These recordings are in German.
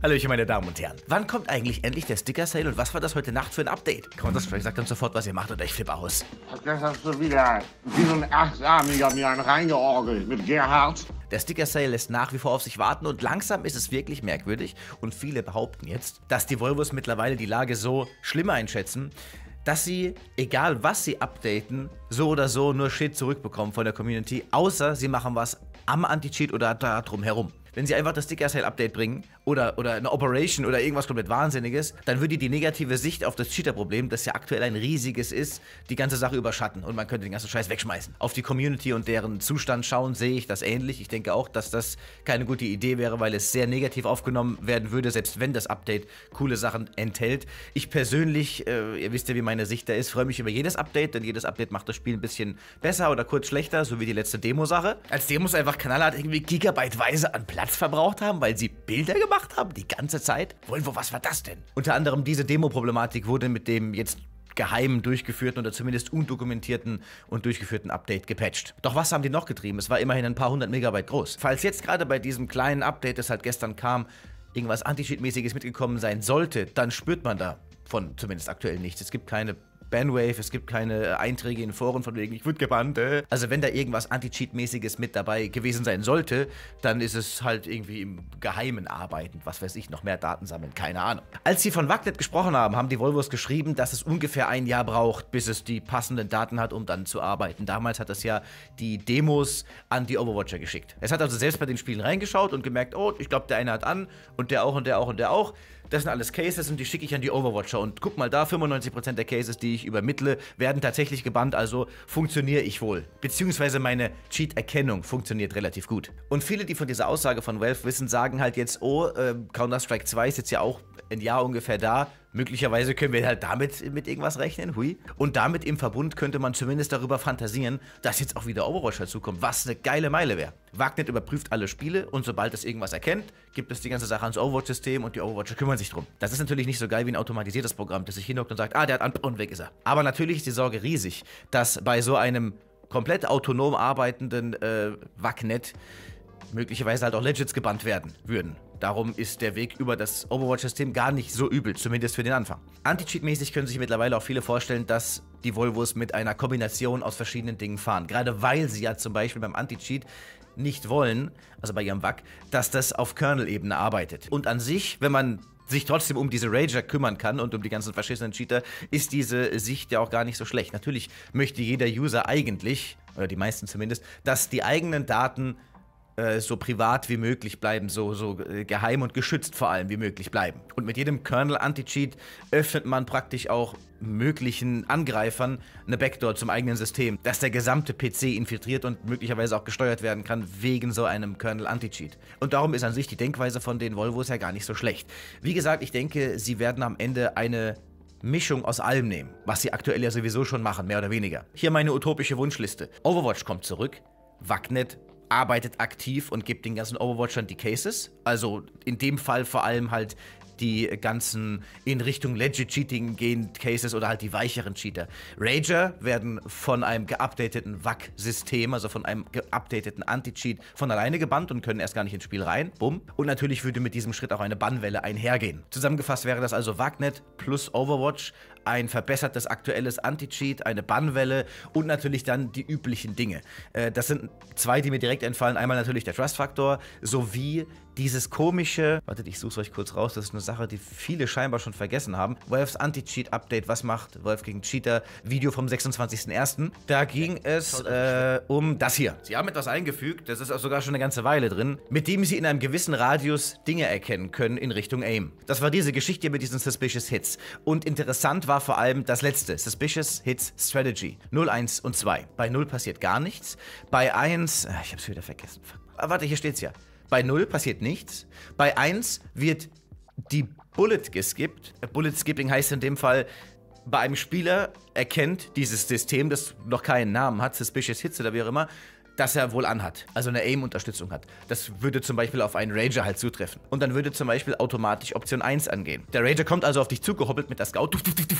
Hallöchen, meine Damen und Herren. Wann kommt eigentlich endlich der Sticker-Sale und was war das heute Nacht für ein Update? Kommt das vielleicht, sagt uns sofort, was ihr macht oder ich flippe aus. Das hast du wieder wie so ein Achtarmiger mir einen reingeorgelt mit Gerhard. Der Sticker-Sale lässt nach wie vor auf sich warten und langsam ist es wirklich merkwürdig und viele behaupten jetzt, dass die Volvos mittlerweile die Lage so schlimm einschätzen, dass sie, egal was sie updaten, so oder so nur Shit zurückbekommen von der Community, außer sie machen was am Anti-Cheat oder darum herum. Wenn sie einfach das Sticker-Sale-Update bringen oder, oder eine Operation oder irgendwas komplett Wahnsinniges, dann würde die negative Sicht auf das Cheater-Problem, das ja aktuell ein riesiges ist, die ganze Sache überschatten und man könnte den ganzen Scheiß wegschmeißen. Auf die Community und deren Zustand schauen, sehe ich das ähnlich. Ich denke auch, dass das keine gute Idee wäre, weil es sehr negativ aufgenommen werden würde, selbst wenn das Update coole Sachen enthält. Ich persönlich, äh, ihr wisst ja, wie meine Sicht da ist, freue mich über jedes Update, denn jedes Update macht das Spiel ein bisschen besser oder kurz schlechter, so wie die letzte Demo-Sache. Als Demos einfach Kanal irgendwie gigabyteweise an Platz verbraucht haben, weil sie Bilder gemacht gemacht haben, die ganze Zeit. Volvo, was war das denn? Unter anderem diese Demo-Problematik wurde mit dem jetzt geheimen durchgeführten oder zumindest undokumentierten und durchgeführten Update gepatcht. Doch was haben die noch getrieben? Es war immerhin ein paar hundert Megabyte groß. Falls jetzt gerade bei diesem kleinen Update, das halt gestern kam, irgendwas Anti-Cheat-mäßiges mitgekommen sein sollte, dann spürt man da von zumindest aktuell nichts. Es gibt keine Bandwave, es gibt keine Einträge in Foren von wegen, ich wurde gebannt. Äh. Also wenn da irgendwas Anti-Cheat-mäßiges mit dabei gewesen sein sollte, dann ist es halt irgendwie im Geheimen arbeitend, was weiß ich, noch mehr Daten sammeln, keine Ahnung. Als sie von Wagnet gesprochen haben, haben die Volvos geschrieben, dass es ungefähr ein Jahr braucht, bis es die passenden Daten hat, um dann zu arbeiten. Damals hat das ja die Demos an die Overwatcher geschickt. Es hat also selbst bei den Spielen reingeschaut und gemerkt, oh, ich glaube, der eine hat an und der auch und der auch und der auch. Das sind alles Cases und die schicke ich an die Overwatcher. Und guck mal da, 95% der Cases, die ich ich übermittle, werden tatsächlich gebannt, also funktioniere ich wohl. Beziehungsweise meine Cheat-Erkennung funktioniert relativ gut. Und viele, die von dieser Aussage von Valve wissen, sagen halt jetzt, oh, äh, Counter-Strike 2 ist jetzt ja auch ein Jahr ungefähr da. Möglicherweise können wir halt damit mit irgendwas rechnen, hui. Und damit im Verbund könnte man zumindest darüber fantasieren, dass jetzt auch wieder Overwatch dazukommt, was eine geile Meile wäre. Wagnet überprüft alle Spiele und sobald es irgendwas erkennt, gibt es die ganze Sache ans Overwatch-System und die Overwatcher kümmern sich drum. Das ist natürlich nicht so geil wie ein automatisiertes Programm, das sich hinhockt und sagt, ah, der hat an und weg ist er. Aber natürlich ist die Sorge riesig, dass bei so einem komplett autonom arbeitenden äh, Wagnet möglicherweise halt auch Legends gebannt werden würden. Darum ist der Weg über das Overwatch-System gar nicht so übel, zumindest für den Anfang. Anti-Cheat-mäßig können sich mittlerweile auch viele vorstellen, dass die Volvos mit einer Kombination aus verschiedenen Dingen fahren. Gerade weil sie ja zum Beispiel beim Anti-Cheat nicht wollen, also bei ihrem WAC, dass das auf Kernel-Ebene arbeitet. Und an sich, wenn man sich trotzdem um diese Rager kümmern kann und um die ganzen verschissenen Cheater, ist diese Sicht ja auch gar nicht so schlecht. Natürlich möchte jeder User eigentlich, oder die meisten zumindest, dass die eigenen Daten äh, so privat wie möglich bleiben, so, so äh, geheim und geschützt vor allem wie möglich bleiben. Und mit jedem Kernel-Anti-Cheat öffnet man praktisch auch möglichen Angreifern eine Backdoor zum eigenen System, dass der gesamte PC infiltriert und möglicherweise auch gesteuert werden kann wegen so einem Kernel-Anti-Cheat. Und darum ist an sich die Denkweise von den Volvos ja gar nicht so schlecht. Wie gesagt, ich denke, sie werden am Ende eine Mischung aus allem nehmen, was sie aktuell ja sowieso schon machen, mehr oder weniger. Hier meine utopische Wunschliste. Overwatch kommt zurück, Wagnet arbeitet aktiv und gibt den ganzen Overwatchern die Cases. Also in dem Fall vor allem halt die ganzen in Richtung Legit Cheating gehenden Cases oder halt die weicheren Cheater. Rager werden von einem geupdateten WAC-System, also von einem geupdateten Anti-Cheat, von alleine gebannt und können erst gar nicht ins Spiel rein. Bumm. Und natürlich würde mit diesem Schritt auch eine Bannwelle einhergehen. Zusammengefasst wäre das also WACnet plus Overwatch ein verbessertes aktuelles Anti-Cheat, eine Bannwelle und natürlich dann die üblichen Dinge. Äh, das sind zwei, die mir direkt entfallen. Einmal natürlich der Trust-Faktor sowie dieses komische, wartet, ich suche es euch kurz raus, das ist eine Sache, die viele scheinbar schon vergessen haben. Wolfs Anti-Cheat-Update, was macht Wolf gegen Cheater? Video vom 26.01. Da ging es äh, um das hier. Sie haben etwas eingefügt, das ist auch sogar schon eine ganze Weile drin, mit dem sie in einem gewissen Radius Dinge erkennen können in Richtung Aim. Das war diese Geschichte mit diesen Suspicious Hits. Und interessant war war vor allem das letzte, Suspicious Hits Strategy. 0, 1 und 2. Bei 0 passiert gar nichts. Bei 1, ah, ich hab's wieder vergessen. Ah, warte, hier steht's ja. Bei 0 passiert nichts. Bei 1 wird die Bullet geskippt. Bullet Skipping heißt in dem Fall, bei einem Spieler erkennt dieses System, das noch keinen Namen hat, Suspicious Hits oder wie auch immer, dass er wohl anhat. Also eine Aim-Unterstützung hat. Das würde zum Beispiel auf einen Ranger halt zutreffen. Und dann würde zum Beispiel automatisch Option 1 angehen. Der Ranger kommt also auf dich zugehoppelt mit der Scout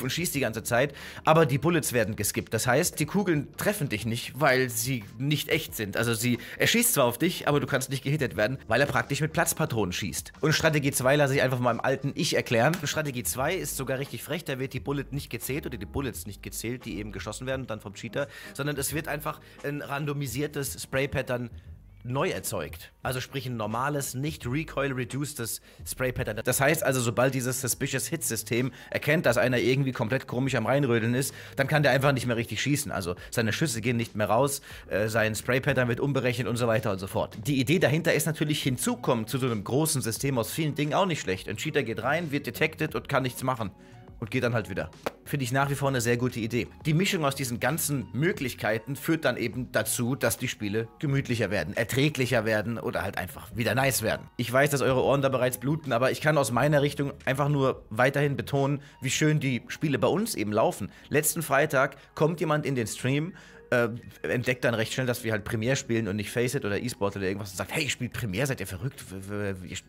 und schießt die ganze Zeit, aber die Bullets werden geskippt. Das heißt, die Kugeln treffen dich nicht, weil sie nicht echt sind. Also sie, er schießt zwar auf dich, aber du kannst nicht gehittet werden, weil er praktisch mit Platzpatronen schießt. Und Strategie 2 lasse ich einfach meinem alten Ich erklären. Und Strategie 2 ist sogar richtig frech, da wird die Bullet nicht gezählt oder die Bullets nicht gezählt, die eben geschossen werden und dann vom Cheater, sondern es wird einfach ein randomisiertes dieses Spraypad dann neu erzeugt. Also sprich ein normales, nicht recoil-reducedes Spray-Pattern. Das heißt also, sobald dieses Suspicious Hit-System erkennt, dass einer irgendwie komplett komisch am Reinrödeln ist, dann kann der einfach nicht mehr richtig schießen. Also seine Schüsse gehen nicht mehr raus, äh, sein Spray-Pattern wird unberechnet und so weiter und so fort. Die Idee dahinter ist natürlich hinzukommen zu so einem großen System aus vielen Dingen auch nicht schlecht. Ein Cheater geht rein, wird detected und kann nichts machen und geht dann halt wieder. Finde ich nach wie vor eine sehr gute Idee. Die Mischung aus diesen ganzen Möglichkeiten führt dann eben dazu, dass die Spiele gemütlicher werden, erträglicher werden oder halt einfach wieder nice werden. Ich weiß, dass eure Ohren da bereits bluten, aber ich kann aus meiner Richtung einfach nur weiterhin betonen, wie schön die Spiele bei uns eben laufen. Letzten Freitag kommt jemand in den Stream äh, entdeckt dann recht schnell, dass wir halt Premiere spielen und nicht Faceit oder E-Sport oder irgendwas und sagt, hey, ich spiele Premiere, seid ihr verrückt?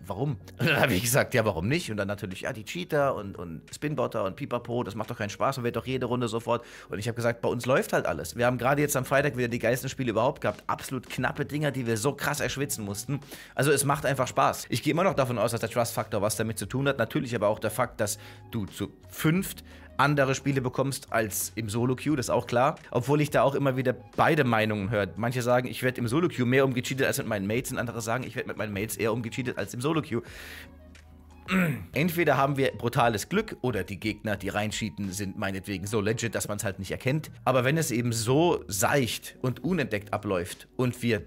warum? Und dann habe ich gesagt, ja, warum nicht? Und dann natürlich, ja, die Cheater und, und Spinbotter und Pipapo, das macht doch keinen Spaß und wird doch jede Runde sofort. Und ich habe gesagt, bei uns läuft halt alles. Wir haben gerade jetzt am Freitag wieder die geilsten Spiele überhaupt gehabt. Absolut knappe Dinger, die wir so krass erschwitzen mussten. Also es macht einfach Spaß. Ich gehe immer noch davon aus, dass der Trust-Faktor was damit zu tun hat. Natürlich aber auch der Fakt, dass du zu fünft andere Spiele bekommst als im Solo-Queue, das ist auch klar. Obwohl ich da auch immer mal wieder beide Meinungen hört. Manche sagen, ich werde im Solo-Queue mehr umgecheatet als mit meinen Mates und andere sagen, ich werde mit meinen Mates eher umgecheatet als im Solo-Queue. Entweder haben wir brutales Glück oder die Gegner, die reinschieten, sind meinetwegen so legit, dass man es halt nicht erkennt. Aber wenn es eben so seicht und unentdeckt abläuft und wir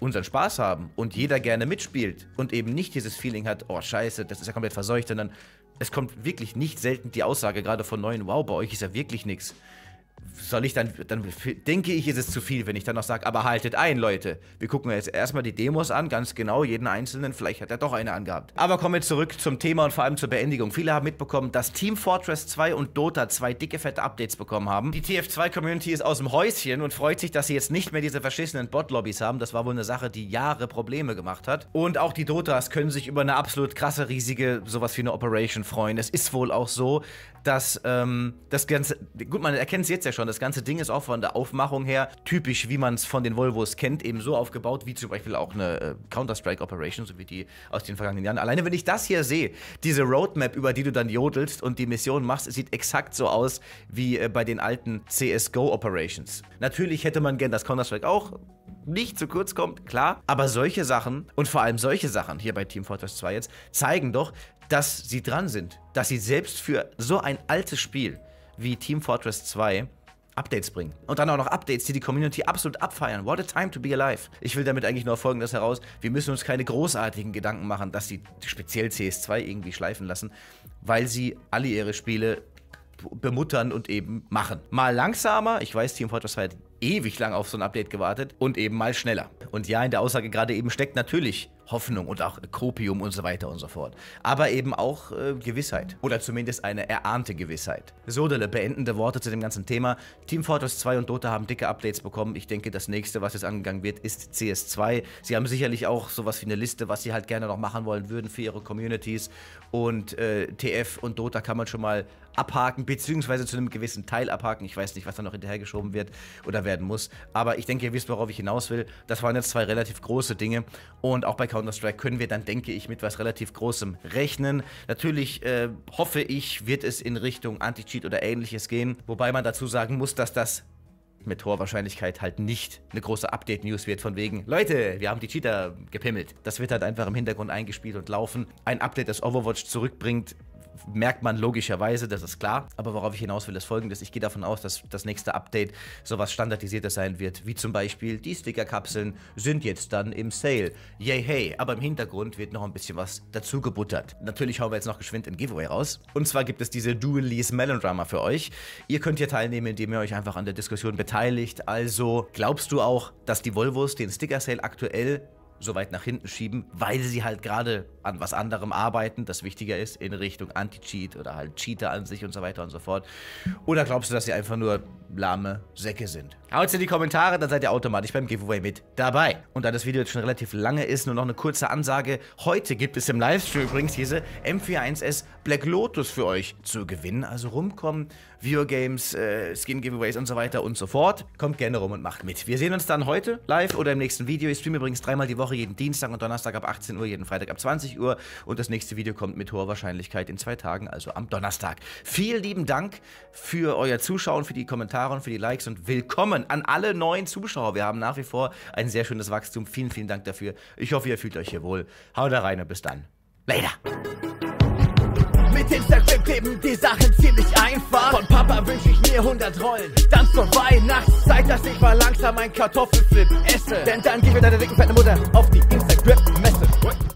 unseren Spaß haben und jeder gerne mitspielt und eben nicht dieses Feeling hat, oh scheiße, das ist ja komplett verseucht, sondern es kommt wirklich nicht selten die Aussage, gerade von neuen, wow, bei euch ist ja wirklich nichts soll ich dann, dann denke ich, ist es zu viel, wenn ich dann noch sage, aber haltet ein, Leute. Wir gucken jetzt erstmal die Demos an, ganz genau, jeden einzelnen, vielleicht hat er doch eine angehabt. Aber kommen wir zurück zum Thema und vor allem zur Beendigung. Viele haben mitbekommen, dass Team Fortress 2 und Dota zwei dicke, fette Updates bekommen haben. Die TF2-Community ist aus dem Häuschen und freut sich, dass sie jetzt nicht mehr diese verschissenen Bot-Lobbys haben. Das war wohl eine Sache, die Jahre Probleme gemacht hat. Und auch die Dotas können sich über eine absolut krasse, riesige, sowas wie eine Operation freuen. Es ist wohl auch so, dass ähm, das Ganze, gut, man erkennt es jetzt ja schon, schon. Das ganze Ding ist auch von der Aufmachung her typisch, wie man es von den Volvos kennt, eben so aufgebaut, wie zum Beispiel auch eine äh, Counter-Strike-Operation, so wie die aus den vergangenen Jahren. Alleine wenn ich das hier sehe, diese Roadmap, über die du dann jodelst und die Mission machst, sieht exakt so aus wie äh, bei den alten CSGO-Operations. Natürlich hätte man gern das Counter-Strike auch nicht zu kurz kommt, klar. Aber solche Sachen und vor allem solche Sachen hier bei Team Fortress 2 jetzt zeigen doch, dass sie dran sind. Dass sie selbst für so ein altes Spiel wie Team Fortress 2 Updates bringen. Und dann auch noch Updates, die die Community absolut abfeiern. What a time to be alive. Ich will damit eigentlich nur Folgendes heraus. Wir müssen uns keine großartigen Gedanken machen, dass sie speziell CS2 irgendwie schleifen lassen, weil sie alle ihre Spiele bemuttern und eben machen. Mal langsamer, ich weiß, Team Fortress 2 hat ewig lang auf so ein Update gewartet und eben mal schneller. Und ja, in der Aussage gerade eben steckt natürlich Hoffnung und auch Kopium und so weiter und so fort. Aber eben auch äh, Gewissheit. Oder zumindest eine erahnte Gewissheit. Sodele, beendende Worte zu dem ganzen Thema. Team Fortress 2 und Dota haben dicke Updates bekommen. Ich denke, das nächste, was jetzt angegangen wird, ist CS2. Sie haben sicherlich auch sowas wie eine Liste, was sie halt gerne noch machen wollen würden für ihre Communities. Und äh, TF und Dota kann man schon mal abhaken, beziehungsweise zu einem gewissen Teil abhaken. Ich weiß nicht, was da noch hinterhergeschoben wird oder werden muss. Aber ich denke, ihr wisst, worauf ich hinaus will. Das waren jetzt zwei relativ große Dinge. Und auch bei Counter Counter-Strike können wir dann, denke ich, mit was relativ Großem rechnen. Natürlich äh, hoffe ich, wird es in Richtung Anti-Cheat oder ähnliches gehen. Wobei man dazu sagen muss, dass das mit hoher Wahrscheinlichkeit halt nicht eine große Update-News wird von wegen, Leute, wir haben die Cheater gepimmelt. Das wird halt einfach im Hintergrund eingespielt und laufen. Ein Update, das Overwatch zurückbringt, merkt man logischerweise, das ist klar. Aber worauf ich hinaus will, ist folgendes. Ich gehe davon aus, dass das nächste Update sowas Standardisiertes sein wird, wie zum Beispiel die Stickerkapseln sind jetzt dann im Sale. Yay, hey, aber im Hintergrund wird noch ein bisschen was dazu gebuttert. Natürlich hauen wir jetzt noch geschwind ein Giveaway raus. Und zwar gibt es diese Dual Lease Melon Drama für euch. Ihr könnt hier teilnehmen, indem ihr euch einfach an der Diskussion beteiligt. Also, glaubst du auch, dass die Volvos den Sticker Sale aktuell so weit nach hinten schieben, weil sie halt gerade an was anderem arbeiten, das wichtiger ist, in Richtung Anti-Cheat oder halt Cheater an sich und so weiter und so fort. Oder glaubst du, dass sie einfach nur lahme Säcke sind? Haut's in die Kommentare, dann seid ihr automatisch beim Giveaway mit dabei. Und da das Video jetzt schon relativ lange ist, nur noch eine kurze Ansage. Heute gibt es im Livestream übrigens diese M41S Black Lotus für euch zu gewinnen. Also rumkommen, Viewer Games, äh, Skin Giveaways und so weiter und so fort. Kommt gerne rum und macht mit. Wir sehen uns dann heute live oder im nächsten Video. Ich streame übrigens dreimal die Woche Woche jeden Dienstag und Donnerstag ab 18 Uhr, jeden Freitag ab 20 Uhr. Und das nächste Video kommt mit hoher Wahrscheinlichkeit in zwei Tagen, also am Donnerstag. Vielen lieben Dank für euer Zuschauen, für die Kommentare und für die Likes und willkommen an alle neuen Zuschauer. Wir haben nach wie vor ein sehr schönes Wachstum. Vielen, vielen Dank dafür. Ich hoffe, ihr fühlt euch hier wohl. Haut da rein und bis dann. Later. Mit Instagram kleben die Sachen ziemlich einfach. Von Papa wünsche ich mir 100 Rollen. Dann zur Weihnachtszeit, dass ich mal langsam ein Kartoffelflip esse. Denn dann gehen wir deiner dicken fetten Mutter auf die Instagram-Messe.